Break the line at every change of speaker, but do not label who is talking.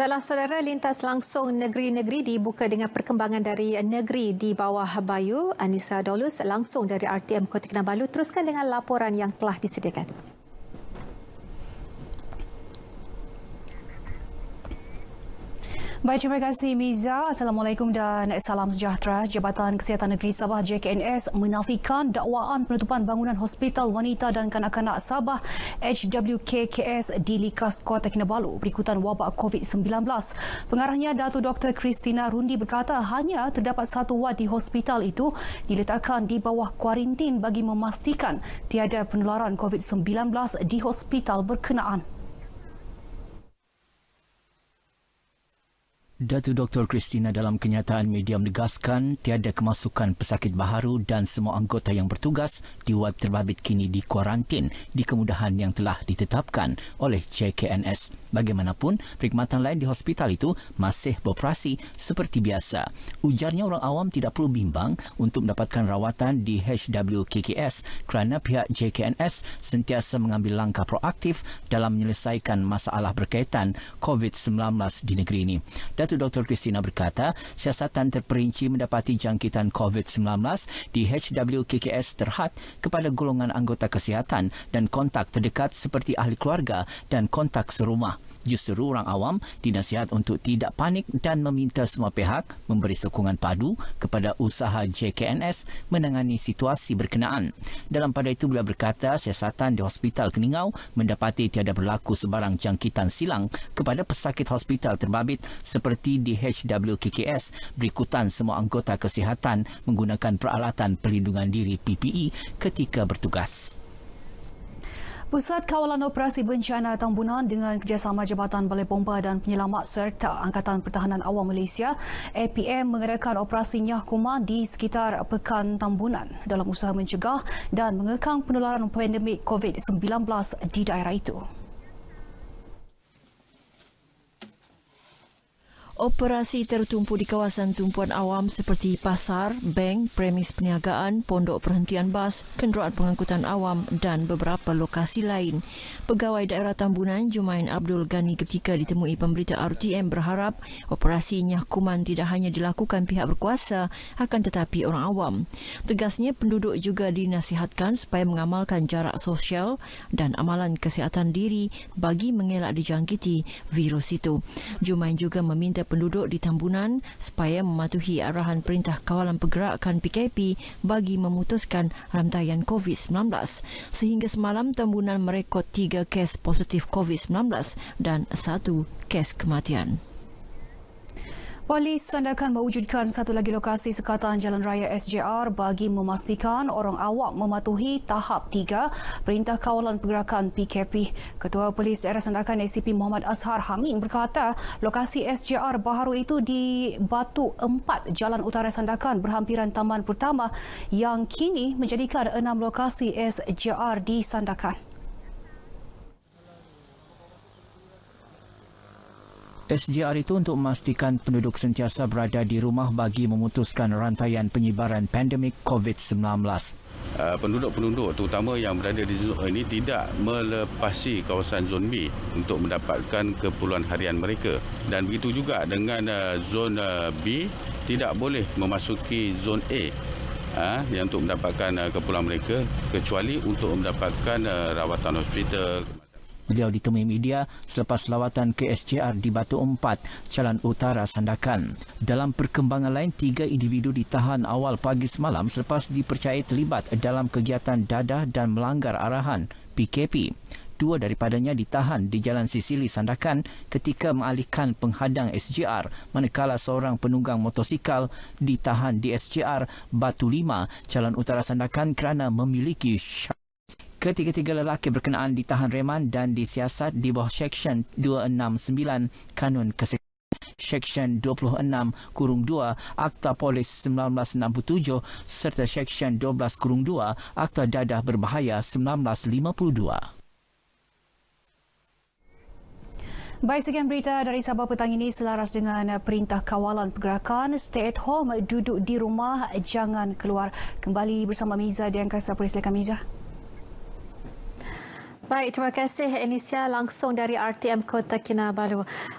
Baiklah, saudara lintas langsung negeri-negeri dibuka dengan perkembangan dari negeri di bawah Bayu. Anissa Dolus langsung dari RTM Kota Kinabalu. Teruskan dengan laporan yang telah disediakan. Baik, terima kasih Miza. Assalamualaikum dan salam sejahtera. Jabatan Kesihatan Negeri Sabah JKNS menafikan dakwaan penutupan bangunan Hospital Wanita dan Kanak-Kanak Sabah HWKKS di Likas Kota Kinabalu berikutan wabak COVID-19. Pengarahnya Datu Dr. Kristina Rundi berkata hanya terdapat satu wad di hospital itu diletakkan di bawah kuarantin bagi memastikan tiada penularan COVID-19 di hospital berkenaan.
Datu Dr. Christina dalam kenyataan media menegaskan tiada kemasukan pesakit baharu dan semua anggota yang bertugas di wad terbabit kini di kuarantin di kemudahan yang telah ditetapkan oleh JKNS. Bagaimanapun, perkhidmatan lain di hospital itu masih beroperasi seperti biasa. Ujarnya orang awam tidak perlu bimbang untuk mendapatkan rawatan di HWKKS kerana pihak JKNS sentiasa mengambil langkah proaktif dalam menyelesaikan masalah berkaitan COVID-19 di negeri ini. Datuk Persatu Dr. Kristina berkata, siasatan terperinci mendapati jangkitan COVID-19 di HWKKS terhad kepada golongan anggota kesihatan dan kontak terdekat seperti ahli keluarga dan kontak serumah. Justeru orang awam dinasihat untuk tidak panik dan meminta semua pihak memberi sokongan padu kepada usaha JKNS menangani situasi berkenaan. Dalam pada itu beliau berkata siasatan di Hospital Keningau mendapati tiada berlaku sebarang jangkitan silang kepada pesakit hospital terbabit seperti hati di HWKKS berikutan semua anggota kesihatan menggunakan peralatan pelindungan diri PPE ketika bertugas.
Pusat Kawalan Operasi Bencana Tambunan dengan kerjasama Jabatan Balai Bomba dan Penyelamat serta Angkatan Pertahanan Awam Malaysia, APM mengadakan operasi Nyahkuma di sekitar Pekan Tambunan dalam usaha mencegah dan mengekang penularan pandemik
COVID-19 di daerah itu. Operasi tertumpu di kawasan tumpuan awam seperti pasar, bank, premis perniagaan, pondok perhentian bas, kenderaan pengangkutan awam dan beberapa lokasi lain. Pegawai daerah Tambunan, Jumain Abdul Ghani ketika ditemui pemberita RTM berharap operasi nyahkuman tidak hanya dilakukan pihak berkuasa akan tetapi orang awam. Tegasnya penduduk juga dinasihatkan supaya mengamalkan jarak sosial dan amalan kesihatan diri bagi mengelak dijangkiti virus itu. Jumain juga meminta penduduk di Tambunan supaya mematuhi arahan perintah kawalan pergerakan PKP bagi memutuskan rantaian COVID-19. Sehingga semalam Tambunan merekod tiga kes positif COVID-19 dan satu kes kematian.
Polis Sandakan mewujudkan satu lagi lokasi sekatan Jalan Raya SJR bagi memastikan orang awam mematuhi tahap 3 Perintah Kawalan Pergerakan PKP. Ketua Polis Daerah Sandakan ACP Muhammad Azhar Hamid berkata lokasi SJR baharu itu di Batu 4 Jalan Utara Sandakan berhampiran Taman Pertama yang kini menjadikan enam lokasi SJR di Sandakan.
SGR itu untuk memastikan penduduk sentiasa berada di rumah bagi memutuskan rantaian penyebaran pandemik COVID-19.
Uh, penduduk-penduduk terutama yang berada di zon ini tidak melepasi kawasan zon B untuk mendapatkan keperluan harian mereka. Dan begitu juga dengan uh, zon uh, B tidak boleh memasuki zon A yang untuk mendapatkan keperluan mereka kecuali untuk mendapatkan rawatan hospital.
Beliau ditemui media selepas lawatan ke SJR di Batu Empat, Jalan Utara Sandakan. Dalam perkembangan lain, tiga individu ditahan awal pagi semalam selepas dipercayai terlibat dalam kegiatan dadah dan melanggar arahan PKP. Dua daripadanya ditahan di Jalan Sisili Sandakan ketika mengalihkan penghadang SJR manakala seorang penunggang motosikal ditahan di SJR Batu Lima Jalan Utara Sandakan kerana memiliki syarikat. Ketiga-tiga lelaki berkenaan ditahan reman dan disiasat di bawah Seksyen 269 Kanun Kesihatan. Seksyen 26-2 kurung Akta Polis 1967 serta Seksyen 12-2 kurung Akta Dadah Berbahaya 1952.
Baik, sekian berita dari Sabah petang ini selaras dengan Perintah Kawalan Pergerakan. Stay at home, duduk di rumah, jangan keluar. Kembali bersama Miza di Angkasa Polis Lekan Miza. Baik, terima kasih Enisia langsung dari RTM Kota Kinabalu.